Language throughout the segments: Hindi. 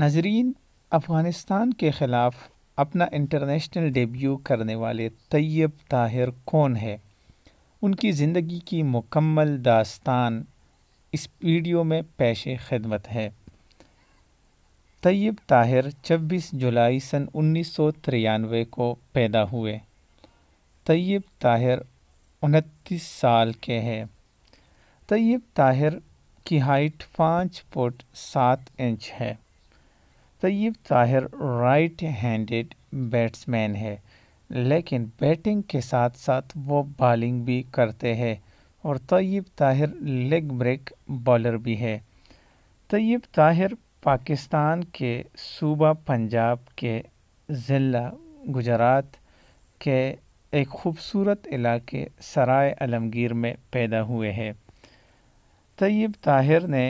नजरीन अफ़गानिस्तान के ख़िलाफ़ अपना इंटरनेशनल डेब्यू करने वाले तैयब ताहिर कौन है उनकी ज़िंदगी की मुकम्मल दास्तान इस वीडियो में पेश खदमत है तैयब ताहिर 26 जुलाई सन उन्नीस को पैदा हुए तैयब ताहिर उनतीस साल के हैं तयब ताहिर की हाइट पाँच फुट सात इंच है Tayyab Tahir right handed batsman है लेकिन बैटिंग के साथ साथ वो बॉलिंग भी करते हैं और Tayyab Tahir leg break bowler भी है तय्यब ताहिर पाकिस्तान के सूबा पंजाब के ज़िला गुजरात के एक खूबसूरत इलाके सराय आलमगीर में पैदा हुए हैं तयब ताहिर ने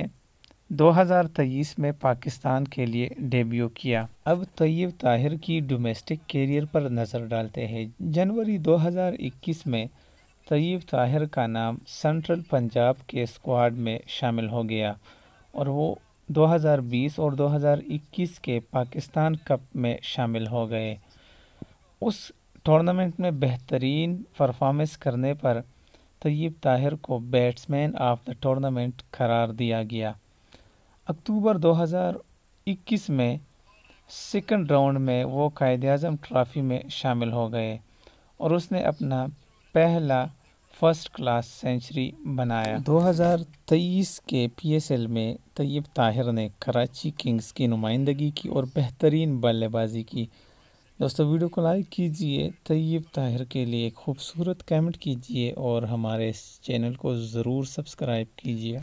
2023 में पाकिस्तान के लिए डेब्यू किया अब तयब ताहिर की डोमेस्टिक कैरियर पर नज़र डालते हैं जनवरी 2021 में तयब ताहिर का नाम सेंट्रल पंजाब के स्क्वाड में शामिल हो गया और वो 2020 और 2021 के पाकिस्तान कप में शामिल हो गए उस टूर्नामेंट में बेहतरीन परफॉर्मेंस करने पर तयब तो ताहिर को बैट्समैन ऑफ द टूर्नामेंट करार दिया गया अक्टूबर 2021 में सेकंड राउंड में वो कायद अजम ट्रॉफ़ी में शामिल हो गए और उसने अपना पहला फर्स्ट क्लास सेंचुरी बनाया 2023 के पीएसएल में तयब ताहिर ने कराची किंग्स की नुमाइंदगी की और बेहतरीन बल्लेबाजी की दोस्तों वीडियो को लाइक कीजिए तयब ताहिर के लिए खूबसूरत कमेंट कीजिए और हमारे इस चैनल को ज़रूर सब्सक्राइब कीजिए